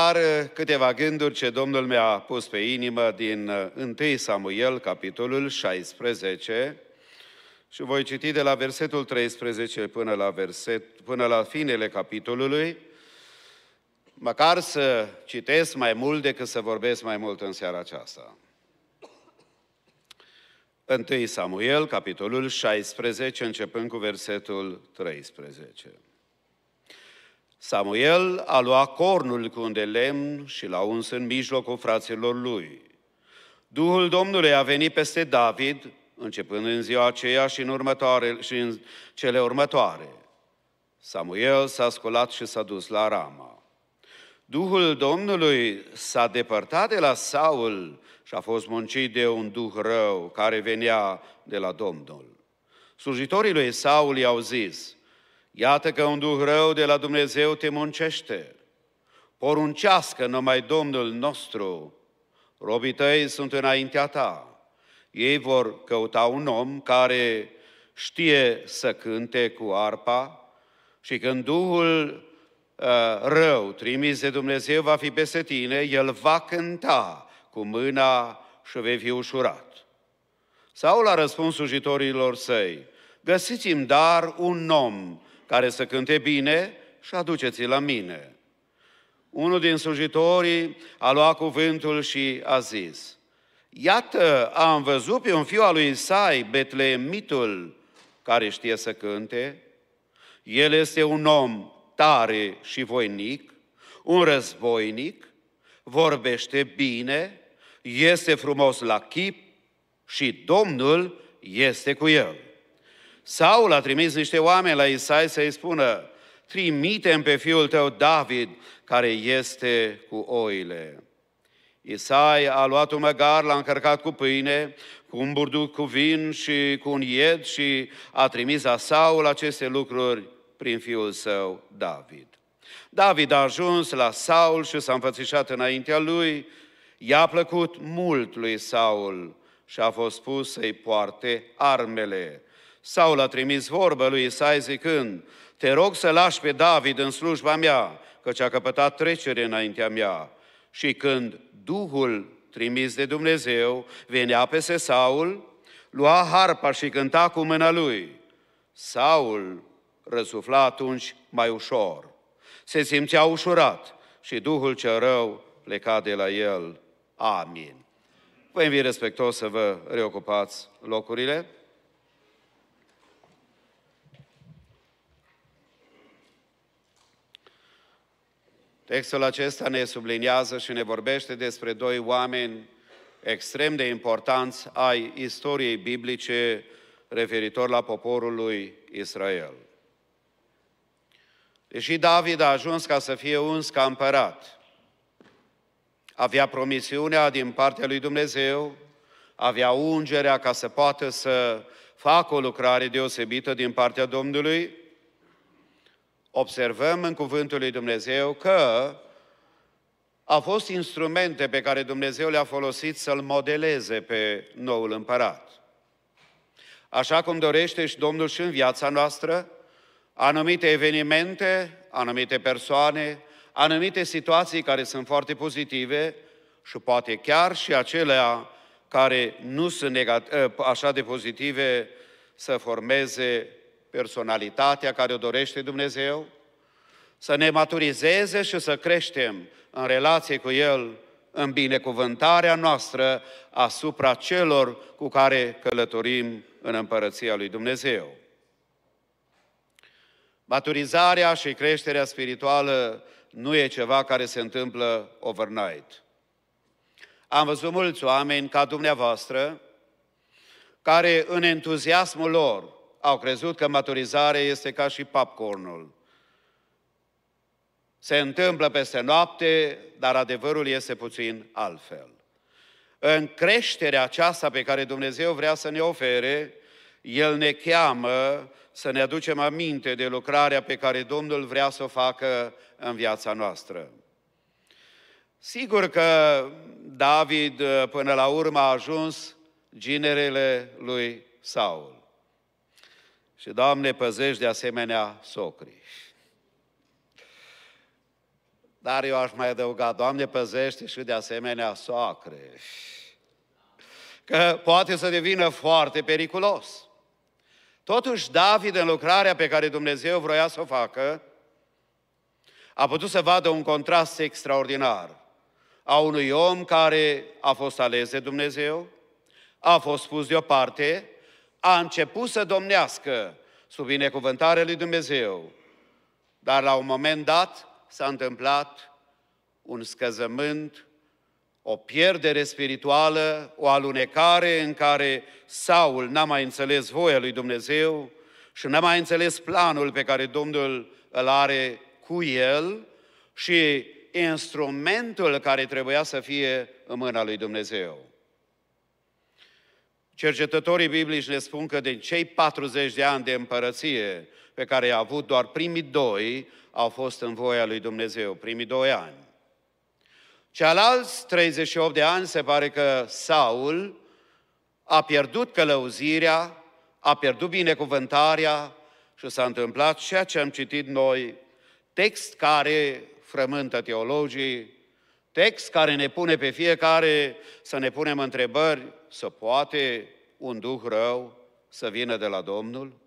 Dar câteva gânduri ce Domnul mi-a pus pe inimă din 1 uh, Samuel, capitolul 16, și voi citi de la versetul 13 până la, verset, până la finele capitolului, măcar să citesc mai mult decât să vorbesc mai mult în seara aceasta. 1 Samuel, capitolul 16, începând cu versetul 13. Samuel a luat cornul cu un de lemn și l-a uns în mijlocul fraților lui. Duhul Domnului a venit peste David, începând în ziua aceea și în, următoare, și în cele următoare. Samuel s-a sculat și s-a dus la Rama. Duhul Domnului s-a depărtat de la Saul și a fost muncit de un duh rău care venea de la Domnul. Slujitorii lui Saul i-au zis – Iată că un duh rău de la Dumnezeu te muncește. Poruncească numai Domnul nostru. Robii tăi sunt înaintea ta. Ei vor căuta un om care știe să cânte cu arpa și când Duhul uh, rău trimis de Dumnezeu va fi peste tine, el va cânta cu mâna și vei fi ușurat. Sau la răspunsul slujitorilor săi, găsiți-mi dar un om care să cânte bine și aduceți-l la mine. Unul din slujitorii a luat cuvântul și a zis, Iată, am văzut pe un fiu al lui Isai, Betleemitul, care știe să cânte. El este un om tare și voinic, un războinic, vorbește bine, este frumos la chip și Domnul este cu el. Saul a trimis niște oameni la Isai să-i spună, trimitem pe fiul tău David, care este cu oile. Isai a luat un măgar, l-a încărcat cu pâine, cu un burduc cu vin și cu un ied și a trimis la Saul aceste lucruri prin fiul său David. David a ajuns la Saul și s-a înfățișat înaintea lui. I-a plăcut mult lui Saul și a fost pus să-i poarte armele. Saul a trimis vorbă lui Isai zicând, te rog să lași pe David în slujba mea, căci a căpătat trecere înaintea mea. Și când Duhul trimis de Dumnezeu venea peste Saul, lua harpa și cânta cu mâna lui. Saul răsufla atunci mai ușor. Se simțea ușurat și Duhul cel rău pleca de la el. Amin. Vă invit respectos să vă reocupați locurile. Textul acesta ne subliniază și ne vorbește despre doi oameni extrem de importanți ai istoriei biblice referitor la poporul lui Israel. Deși David a ajuns ca să fie uns ca împărat, avea promisiunea din partea lui Dumnezeu, avea ungerea ca să poată să facă o lucrare deosebită din partea Domnului, observăm în cuvântul lui Dumnezeu că a fost instrumente pe care Dumnezeu le-a folosit să-l modeleze pe noul împărat. Așa cum dorește și Domnul și în viața noastră, anumite evenimente, anumite persoane, anumite situații care sunt foarte pozitive și poate chiar și acelea care nu sunt ă, așa de pozitive să formeze personalitatea care o dorește Dumnezeu, să ne maturizeze și să creștem în relație cu El, în binecuvântarea noastră asupra celor cu care călătorim în împărăția lui Dumnezeu. Maturizarea și creșterea spirituală nu e ceva care se întâmplă overnight. Am văzut mulți oameni ca dumneavoastră care în entuziasmul lor au crezut că maturizarea este ca și popcornul. Se întâmplă peste noapte, dar adevărul este puțin altfel. În creșterea aceasta pe care Dumnezeu vrea să ne ofere, El ne cheamă să ne aducem aminte de lucrarea pe care Domnul vrea să o facă în viața noastră. Sigur că David până la urmă a ajuns ginerele lui Saul. Și, Doamne, păzești de asemenea socrii. Dar eu aș mai adăuga, Doamne, păzește și de asemenea soacre. Că poate să devină foarte periculos. Totuși, David, în lucrarea pe care Dumnezeu vroia să o facă, a putut să vadă un contrast extraordinar a unui om care a fost ales de Dumnezeu, a fost pus deoparte, a început să domnească sub binecuvântarea lui Dumnezeu. Dar la un moment dat s-a întâmplat un scăzământ, o pierdere spirituală, o alunecare în care Saul n-a mai înțeles voia lui Dumnezeu și n-a mai înțeles planul pe care Domnul îl are cu el și instrumentul care trebuia să fie în mâna lui Dumnezeu. Cercetătorii biblici ne spun că din cei 40 de ani de împărăție pe care i-a avut, doar primii doi au fost în voia lui Dumnezeu, primii doi ani. Cealalți 38 de ani se pare că Saul a pierdut călăuzirea, a pierdut binecuvântarea și s-a întâmplat ceea ce am citit noi, text care frământă teologii, Text care ne pune pe fiecare să ne punem întrebări, să poate un duh rău să vină de la Domnul?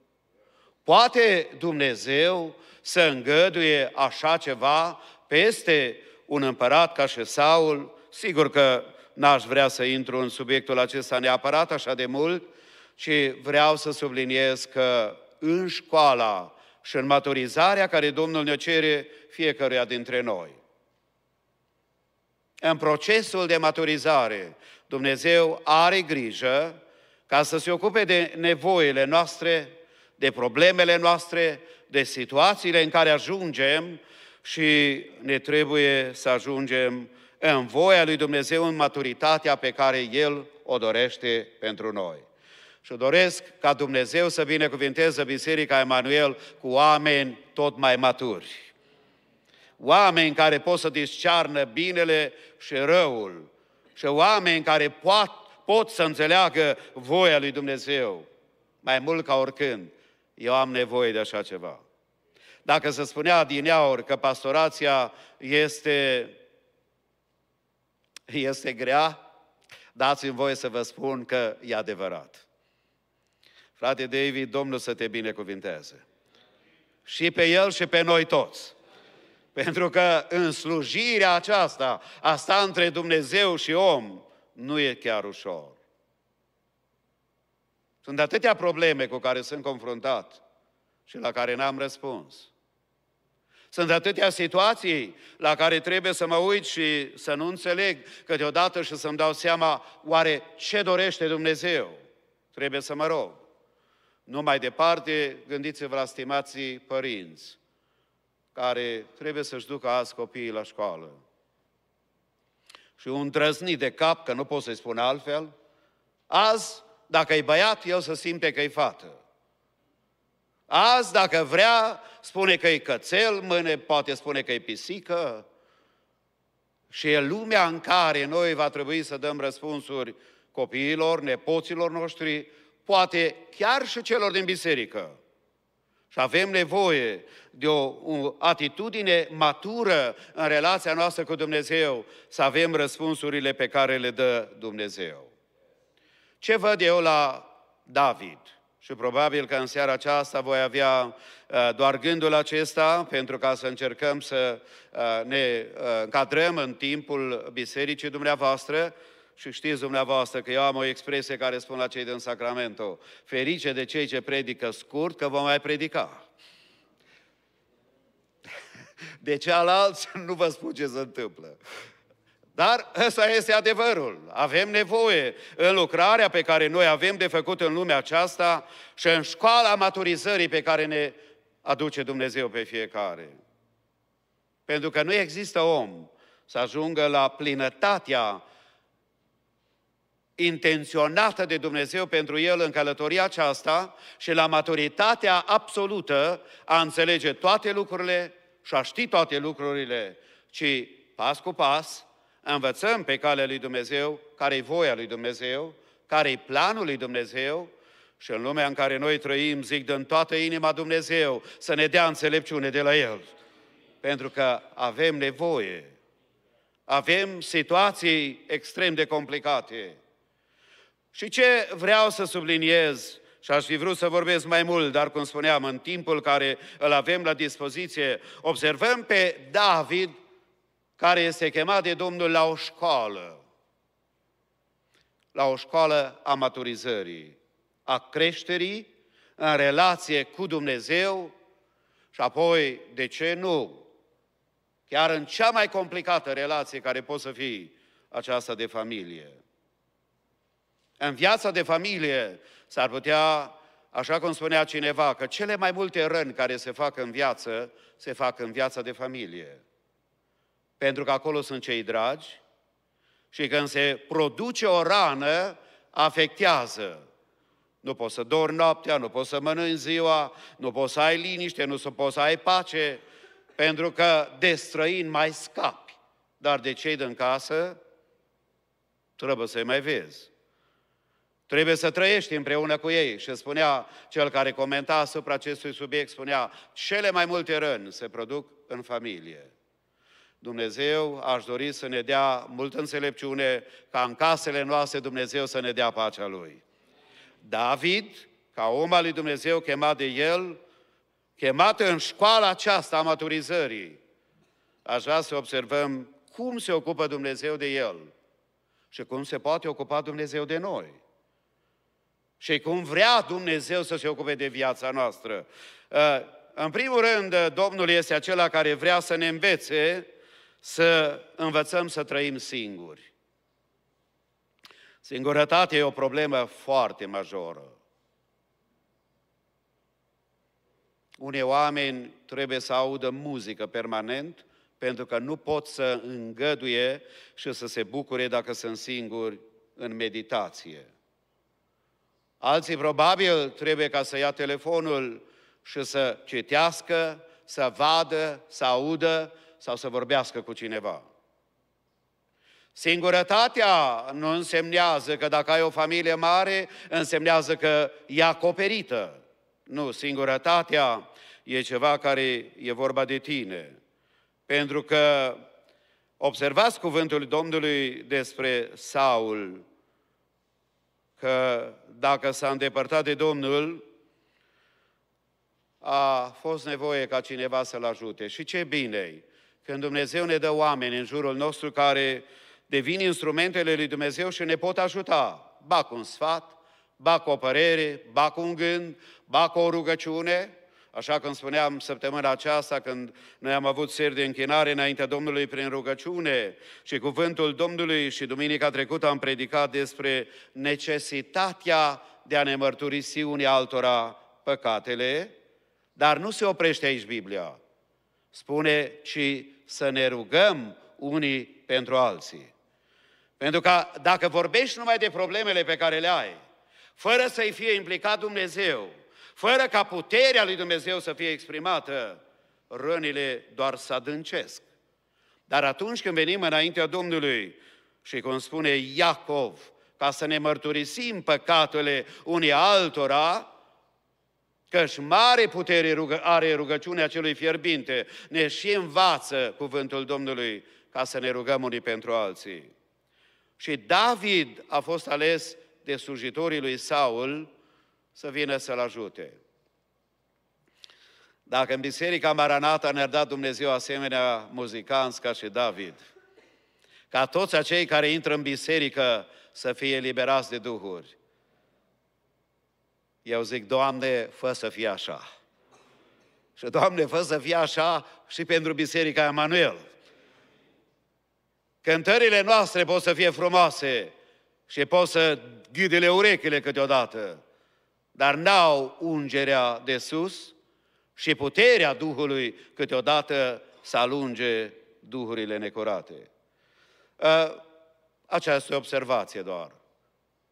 Poate Dumnezeu să îngăduie așa ceva peste un împărat ca și Saul? Sigur că n-aș vrea să intru în subiectul acesta neapărat așa de mult, ci vreau să subliniez că în școala și în maturizarea care Domnul ne cere fiecăruia dintre noi, în procesul de maturizare, Dumnezeu are grijă ca să se ocupe de nevoile noastre, de problemele noastre, de situațiile în care ajungem și ne trebuie să ajungem în voia lui Dumnezeu, în maturitatea pe care El o dorește pentru noi. Și doresc ca Dumnezeu să binecuvinteze Biserica Emanuel cu oameni tot mai maturi oameni care pot să discearnă binele și răul și oameni care pot, pot să înțeleagă voia lui Dumnezeu. Mai mult ca oricând, eu am nevoie de așa ceva. Dacă se spunea din iaur că pastorația este, este grea, dați-mi voie să vă spun că e adevărat. Frate David, Domnul să te binecuvinteze. Și pe el și pe noi toți. Pentru că în slujirea aceasta, asta între Dumnezeu și om, nu e chiar ușor. Sunt atâtea probleme cu care sunt confruntat și la care n-am răspuns. Sunt atâtea situații la care trebuie să mă uit și să nu înțeleg câteodată și să-mi dau seama oare ce dorește Dumnezeu. Trebuie să mă rog. Nu mai departe, gândiți-vă la stimații părinți care trebuie să-și ducă azi copiii la școală. Și un drăznit de cap, că nu pot să-i spun altfel, azi, dacă e băiat, el să simte că e fată. Azi, dacă vrea, spune că e cățel, mâine poate spune că e pisică. Și e lumea în care noi va trebui să dăm răspunsuri copiilor, nepoților noștri, poate chiar și celor din biserică. Și avem nevoie de o, o atitudine matură în relația noastră cu Dumnezeu, să avem răspunsurile pe care le dă Dumnezeu. Ce văd eu la David? Și probabil că în seara aceasta voi avea uh, doar gândul acesta, pentru ca să încercăm să uh, ne uh, încadrăm în timpul bisericii dumneavoastră, și știți dumneavoastră că eu am o expresie care spun la cei din Sacramento, ferice de cei ce predică scurt, că vom mai predica. De cealaltă nu vă spun ce se întâmplă. Dar ăsta este adevărul. Avem nevoie în lucrarea pe care noi avem de făcut în lumea aceasta și în școala maturizării pe care ne aduce Dumnezeu pe fiecare. Pentru că nu există om să ajungă la plinătatea intenționată de Dumnezeu pentru el în călătoria aceasta și la maturitatea absolută a înțelege toate lucrurile și a ști toate lucrurile, ci pas cu pas învățăm pe calea lui Dumnezeu care e voia lui Dumnezeu, care e planul lui Dumnezeu și în lumea în care noi trăim, zic, din toată inima Dumnezeu să ne dea înțelepciune de la El. Pentru că avem nevoie. Avem situații extrem de complicate și ce vreau să subliniez, și aș fi vrut să vorbesc mai mult, dar cum spuneam, în timpul care îl avem la dispoziție, observăm pe David, care este chemat de Domnul la o școală, la o școală a maturizării, a creșterii în relație cu Dumnezeu și apoi, de ce nu, chiar în cea mai complicată relație care poți să fie aceasta de familie. În viața de familie s-ar putea, așa cum spunea cineva, că cele mai multe răni care se fac în viață, se fac în viața de familie. Pentru că acolo sunt cei dragi și când se produce o rană, afectează. Nu poți să dormi noaptea, nu poți să mănânci ziua, nu poți să ai liniște, nu poți să ai pace, pentru că de străini mai scapi, dar de cei din casă trebuie să-i mai vezi. Trebuie să trăiești împreună cu ei. Și spunea cel care comenta asupra acestui subiect, spunea, cele mai multe răni se produc în familie. Dumnezeu aș dori să ne dea multă înțelepciune ca în casele noastre Dumnezeu să ne dea pacea Lui. David, ca om al lui Dumnezeu chemat de el, chemat în școala aceasta a maturizării, aș vrea să observăm cum se ocupă Dumnezeu de el și cum se poate ocupa Dumnezeu de noi și cum vrea Dumnezeu să se ocupe de viața noastră. Uh, în primul rând, uh, Domnul este acela care vrea să ne învețe să învățăm să trăim singuri. Singurătatea e o problemă foarte majoră. Unii oameni trebuie să audă muzică permanent pentru că nu pot să îngăduie și să se bucure dacă sunt singuri în meditație. Alții probabil trebuie ca să ia telefonul și să citească, să vadă, să audă sau să vorbească cu cineva. Singurătatea nu însemnează că dacă ai o familie mare, însemnează că e acoperită. Nu, singurătatea e ceva care e vorba de tine. Pentru că observați cuvântul Domnului despre Saul, că dacă s-a îndepărtat de Domnul, a fost nevoie ca cineva să-l ajute. Și ce bine când Dumnezeu ne dă oameni în jurul nostru care devin instrumentele lui Dumnezeu și ne pot ajuta. Ba cu un sfat, ba cu o părere, ba cu un gând, ba cu o rugăciune. Așa cum spuneam săptămâna aceasta, când noi am avut seri de închinare înaintea Domnului prin rugăciune și cuvântul Domnului și duminica trecută am predicat despre necesitatea de a ne mărturisi unii altora păcatele, dar nu se oprește aici Biblia. Spune, ci să ne rugăm unii pentru alții. Pentru că dacă vorbești numai de problemele pe care le ai, fără să-i fie implicat Dumnezeu, fără ca puterea lui Dumnezeu să fie exprimată, rănile doar să adâncesc. Dar atunci când venim înaintea Domnului și cum spune Iacov, ca să ne mărturisim păcatele unii altora, căci mare putere are rugăciunea celui fierbinte, ne și învață cuvântul Domnului ca să ne rugăm unii pentru alții. Și David a fost ales de slujitorii lui Saul să vină să-l ajute. Dacă în Biserica Maranata ne-ar da Dumnezeu asemenea muzicanți ca și David, ca toți acei care intră în biserică să fie eliberați de duhuri, eu zic, Doamne, fă să fie așa. Și, Doamne, fă să fie așa și pentru Biserica Emanuel. Cântările noastre pot să fie frumoase și pot să ghidele urechile câteodată, dar n-au ungerea de sus și puterea Duhului câteodată să alunge duhurile necurate. Ă, această observație doar.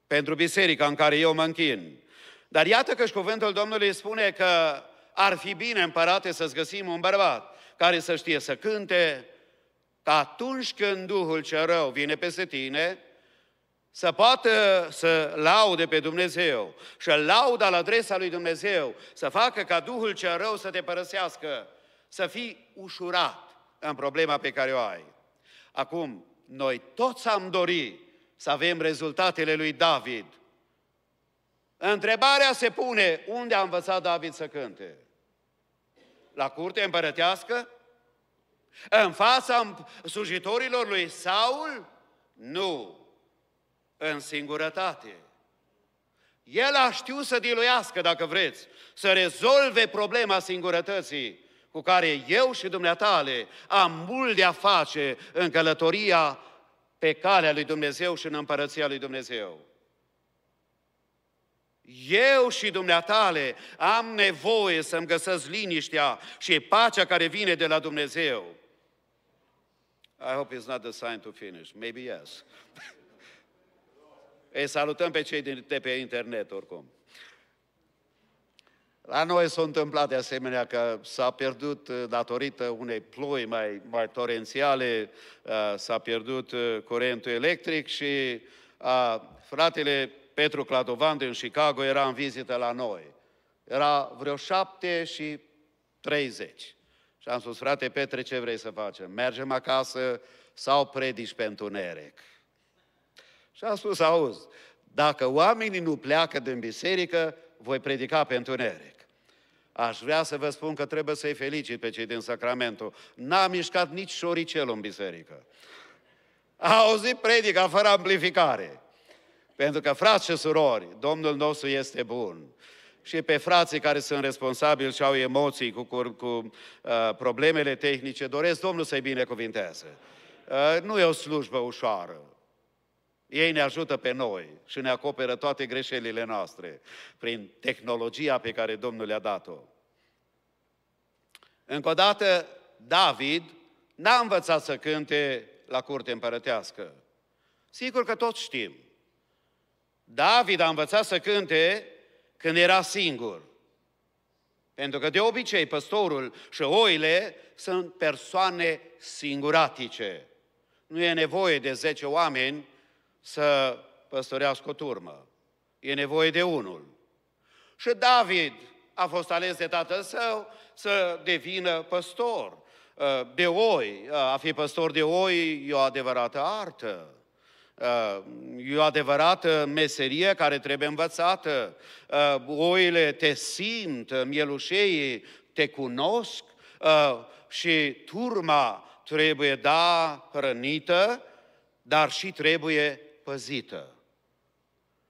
Pentru biserica în care eu mă închin. Dar iată că și cuvântul Domnului spune că ar fi bine, împărate, să-ți găsim un bărbat care să știe să cânte, că atunci când Duhul cel rău vine peste tine, să poată să laude pe Dumnezeu și lauda la adresa lui Dumnezeu să facă ca Duhul cel rău să te părăsească, să fii ușurat în problema pe care o ai. Acum, noi toți am dori să avem rezultatele lui David. Întrebarea se pune, unde a învățat David să cânte? La curte împărătească? În fața slujitorilor lui Saul? Nu în singurătate. El a știut să diluiască, dacă vreți, să rezolve problema singurătății cu care eu și dumneatale am mult de a face în călătoria pe calea lui Dumnezeu și în împărăția lui Dumnezeu. Eu și dumneatale am nevoie să-mi găsesc liniștea și pacea care vine de la Dumnezeu. I hope it's not the sign to finish. Maybe yes. Îi salutăm pe cei de pe internet oricum. La noi s-a întâmplat de asemenea că s-a pierdut uh, datorită unei ploi mai, mai torențiale, uh, s-a pierdut uh, curentul electric și a, fratele Petru Cladovan din Chicago era în vizită la noi. Era vreo șapte și treizeci. Și am spus, frate Petre, ce vrei să facem? Mergem acasă sau predici pentru Nerec? Și a spus, auzi, dacă oamenii nu pleacă din biserică, voi predica pentru întuneric. Aș vrea să vă spun că trebuie să-i felicit pe cei din sacramentul. N-a mișcat nici șoricelul în biserică. A auzit predica fără amplificare. Pentru că, frați și surori, Domnul nostru este bun. Și pe frații care sunt responsabili și au emoții cu, cu, cu uh, problemele tehnice, doresc Domnul să-i binecuvinteze. Uh, nu e o slujbă ușoară. Ei ne ajută pe noi și ne acoperă toate greșelile noastre prin tehnologia pe care Domnul le-a dat-o. Încă o dată, David n-a învățat să cânte la curte împărătească. Sigur că toți știm. David a învățat să cânte când era singur. Pentru că de obicei păstorul și oile sunt persoane singuratice. Nu e nevoie de 10 oameni să păstorească o turmă. E nevoie de unul. Și David a fost ales de tatăl său să devină păstor uh, de oi. Uh, a fi păstor de oi e o adevărată artă. Uh, e o adevărată meserie care trebuie învățată. Oile te simt, mielușeii te cunosc și turma trebuie, da, hrănită, dar și trebuie păzită.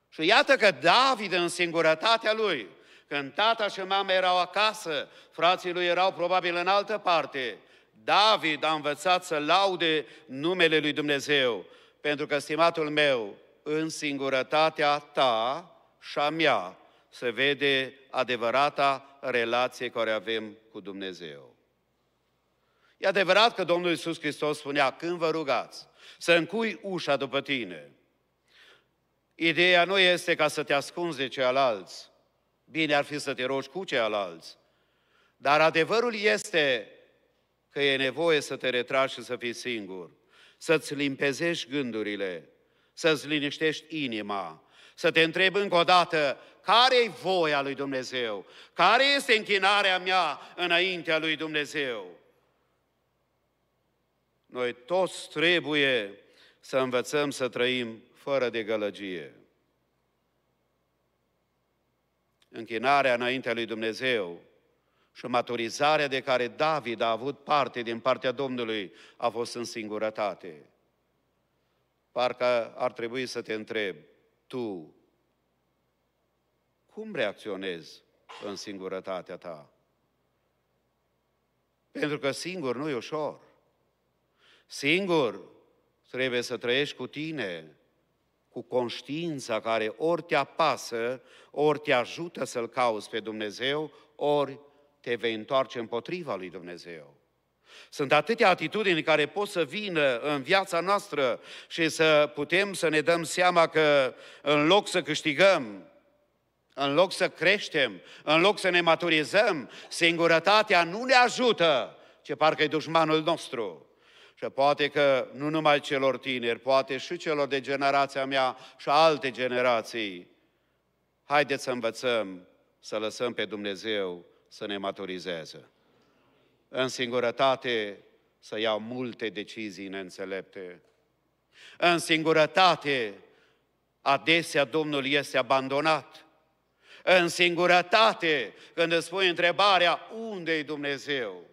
Și iată că David în singurătatea lui, când tata și mama erau acasă, frații lui erau probabil în altă parte, David a învățat să laude numele lui Dumnezeu, pentru că, stimatul meu, în singurătatea ta și a mea se vede adevărata relație care avem cu Dumnezeu. E adevărat că Domnul Iisus Hristos spunea, când vă rugați, să încui ușa după tine – Ideea nu este ca să te ascunzi de ceilalți. Bine ar fi să te rogi cu ceilalți. Dar adevărul este că e nevoie să te retragi și să fii singur, să-ți limpezești gândurile, să-ți liniștești inima, să te întrebi încă o dată care e voia lui Dumnezeu, care este închinarea mea înaintea lui Dumnezeu. Noi toți trebuie să învățăm să trăim fără de gălăgie. Închinarea înaintea lui Dumnezeu și maturizarea de care David a avut parte din partea Domnului a fost în singurătate. Parcă ar trebui să te întreb, tu, cum reacționezi în singurătatea ta? Pentru că singur nu e ușor. Singur trebuie să trăiești cu tine cu conștiința care ori te apasă, ori te ajută să-L cauți pe Dumnezeu, ori te vei întoarce împotriva lui Dumnezeu. Sunt atâtea atitudini care pot să vină în viața noastră și să putem să ne dăm seama că în loc să câștigăm, în loc să creștem, în loc să ne maturizăm, singurătatea nu ne ajută, ce parcă e dușmanul nostru. Și poate că nu numai celor tineri, poate și celor de generația mea și alte generații. Haideți să învățăm să lăsăm pe Dumnezeu să ne maturizeze. În singurătate să iau multe decizii neînțelepte. În singurătate adesea Domnul este abandonat. În singurătate, când îți pui întrebarea, unde e Dumnezeu?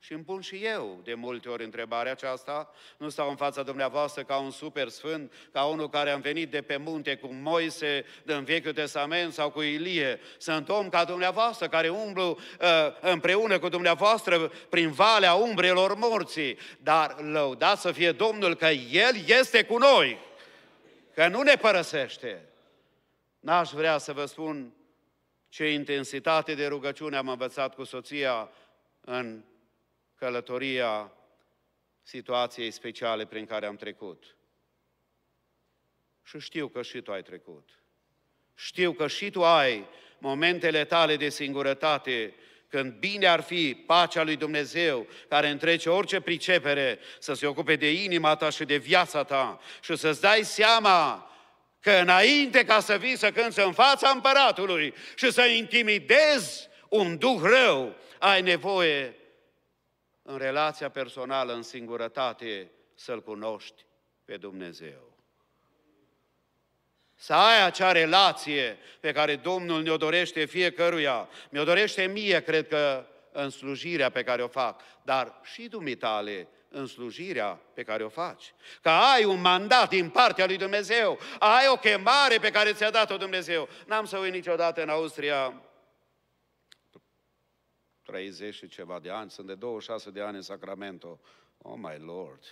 Și îmi pun și eu de multe ori întrebarea aceasta, nu stau în fața dumneavoastră ca un super sfânt, ca unul care am venit de pe munte cu Moise din Vechiul Testament sau cu Ilie. Sunt om ca dumneavoastră care umblu uh, împreună cu dumneavoastră prin valea umbrelor morții, dar lăudați să fie Domnul că El este cu noi, că nu ne părăsește. N-aș vrea să vă spun ce intensitate de rugăciune am învățat cu soția în călătoria situației speciale prin care am trecut. Și știu că și tu ai trecut. Știu că și tu ai momentele tale de singurătate, când bine ar fi pacea lui Dumnezeu, care întrece orice pricepere, să se ocupe de inima ta și de viața ta și să-ți dai seama că înainte ca să vii să cânți în fața împăratului și să intimidezi un duh rău, ai nevoie în relația personală, în singurătate, să-L cunoști pe Dumnezeu. Să ai acea relație pe care Domnul ne-o dorește fiecăruia, mi-o dorește mie, cred că, în slujirea pe care o fac, dar și dumitale în slujirea pe care o faci. Că ai un mandat din partea lui Dumnezeu, ai o chemare pe care ți-a dat-o Dumnezeu. N-am să uit niciodată în Austria 30 și ceva de ani, sunt de 26 de ani în Sacramento. Oh my Lord,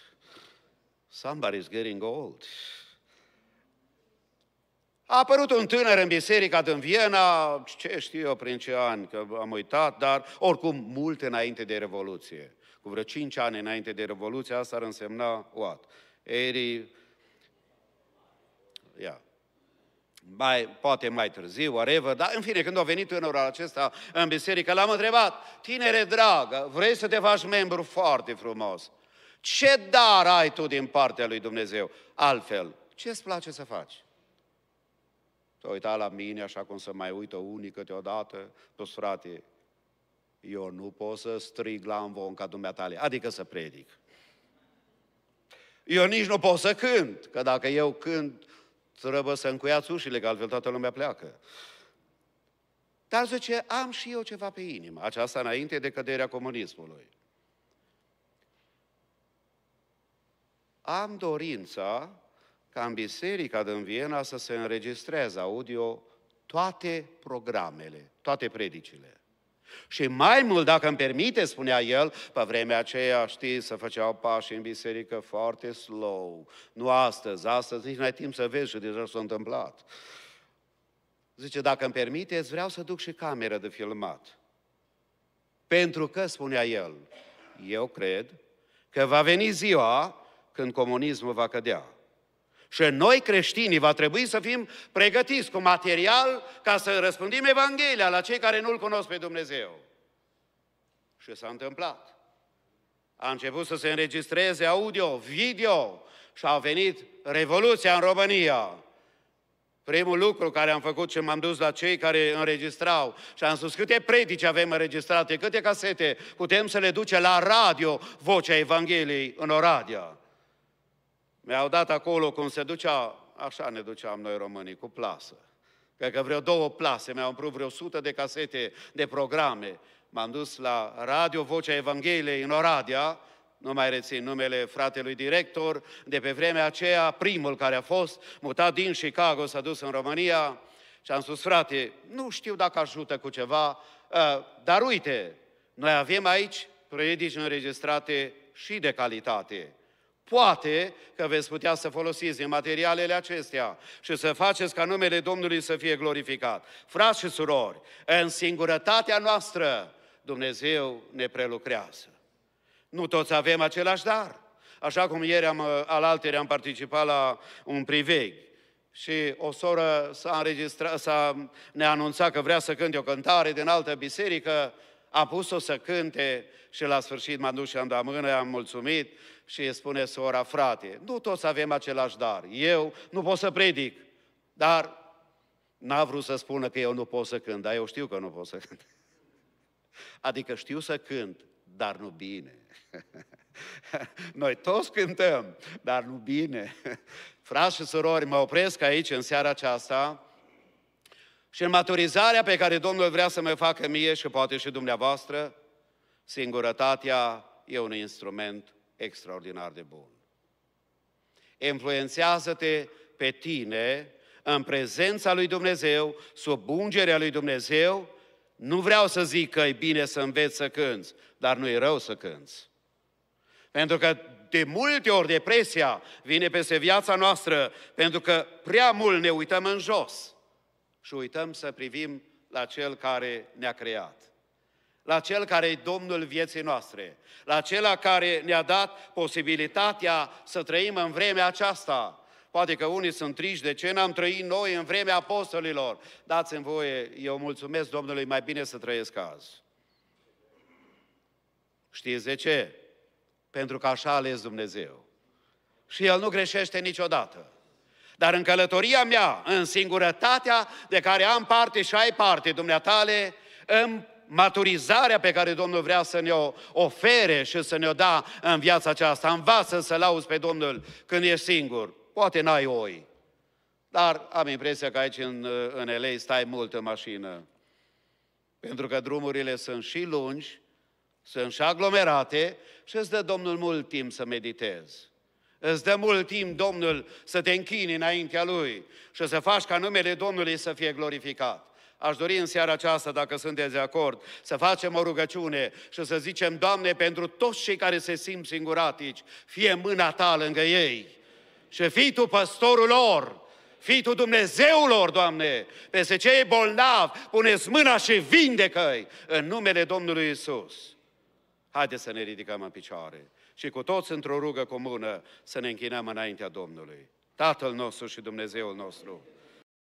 somebody's getting old. A apărut un tânăr în biserica din Viena, ce știu eu prin ce ani, că am uitat, dar oricum mult înainte de Revoluție. Cu vreo 5 ani înainte de Revoluție, asta ar însemna what? Eri... Yeah mai, poate mai târziu, whatever, dar în fine, când a venit tânărul acesta în biserică, l-am întrebat, tinere dragă, vrei să te faci membru foarte frumos? Ce dar ai tu din partea lui Dumnezeu? Altfel, ce îți place să faci? Te uita la mine așa cum să mai uită unii câteodată, tu păi, frate, eu nu pot să strig la învon ca dumneatale, adică să predic. Eu nici nu pot să cânt, că dacă eu cânt, trebuie să încuiați ușile, că altfel toată lumea pleacă. Dar zice, am și eu ceva pe inimă, aceasta înainte de căderea comunismului. Am dorința ca în biserica din Viena să se înregistreze audio toate programele, toate predicile. Și mai mult, dacă îmi permite, spunea el, pe vremea aceea, știi, să făceau pași în biserică foarte slow. Nu astăzi, astăzi nici n-ai timp să vezi ce deja s-a întâmplat. Zice, dacă îmi permiteți, vreau să duc și cameră de filmat. Pentru că, spunea el, eu cred că va veni ziua când comunismul va cădea. Și noi creștinii va trebui să fim pregătiți cu material ca să răspândim Evanghelia la cei care nu-L cunosc pe Dumnezeu. Și s-a întâmplat. A început să se înregistreze audio, video și a venit revoluția în România. Primul lucru care am făcut și m-am dus la cei care înregistrau și am spus câte predici avem înregistrate, câte casete, putem să le duce la radio vocea Evangheliei în oradia. Mi-au dat acolo cum se ducea, așa ne duceam noi românii, cu plasă. Cred că vreo două plase, mi-au împrut vreo sută de casete de programe. M-am dus la Radio Vocea Evangheliei în Oradea, nu mai rețin numele fratelui director, de pe vremea aceea, primul care a fost, mutat din Chicago, s-a dus în România și am spus, frate, nu știu dacă ajută cu ceva, ă, dar uite, noi avem aici predici înregistrate și de calitate. Poate că veți putea să folosiți din materialele acestea și să faceți ca numele Domnului să fie glorificat. Frați și surori, în singurătatea noastră Dumnezeu ne prelucrează. Nu toți avem același dar. Așa cum ieri am, alalteri am participat la un priveg și o soră s-a, înregistrat, s-a ne anunțat că vrea să cânte o cântare din altă biserică, a pus-o să cânte și la sfârșit m-a dus și am dat mână, am mulțumit și îi spune sora, frate, nu toți avem același dar. Eu nu pot să predic, dar n-a vrut să spună că eu nu pot să cânt, dar eu știu că nu pot să cânt. Adică știu să cânt, dar nu bine. Noi toți cântăm, dar nu bine. Frați și surori, mă opresc aici în seara aceasta și în maturizarea pe care Domnul vrea să mă facă mie și poate și dumneavoastră, singurătatea e un instrument extraordinar de bun. Influențează-te pe tine în prezența lui Dumnezeu, sub ungerea lui Dumnezeu. Nu vreau să zic că e bine să înveți să cânți, dar nu e rău să cânți. Pentru că de multe ori depresia vine peste viața noastră, pentru că prea mult ne uităm în jos și uităm să privim la Cel care ne-a creat, la Cel care e Domnul vieții noastre, la Cel care ne-a dat posibilitatea să trăim în vremea aceasta. Poate că unii sunt triști de ce n-am trăit noi în vremea apostolilor. Dați-mi voie, eu mulțumesc Domnului, mai bine să trăiesc azi. Știți de ce? Pentru că așa a ales Dumnezeu. Și El nu greșește niciodată. Dar în călătoria mea, în singurătatea de care am parte și ai parte, dumneatale, în maturizarea pe care Domnul vrea să ne-o ofere și să ne-o da în viața aceasta. Învață să l auzi pe Domnul când ești singur. Poate n-ai oi, dar am impresia că aici în, în Elei stai mult în mașină. Pentru că drumurile sunt și lungi, sunt și aglomerate și îți dă Domnul mult timp să meditezi. Îți dă mult timp Domnul să te închini înaintea Lui și să faci ca numele Domnului să fie glorificat. Aș dori în seara aceasta, dacă sunteți de acord, să facem o rugăciune și să zicem, Doamne, pentru toți cei care se simt singuratici, fie mâna Ta lângă ei și fii Tu păstorul lor, fii Tu Dumnezeul lor, Doamne, peste cei bolnavi, puneți mâna și vindecă-i în numele Domnului Isus. Haideți să ne ridicăm în picioare și cu toți într-o rugă comună să ne închinăm înaintea Domnului. Tatăl nostru și Dumnezeul nostru.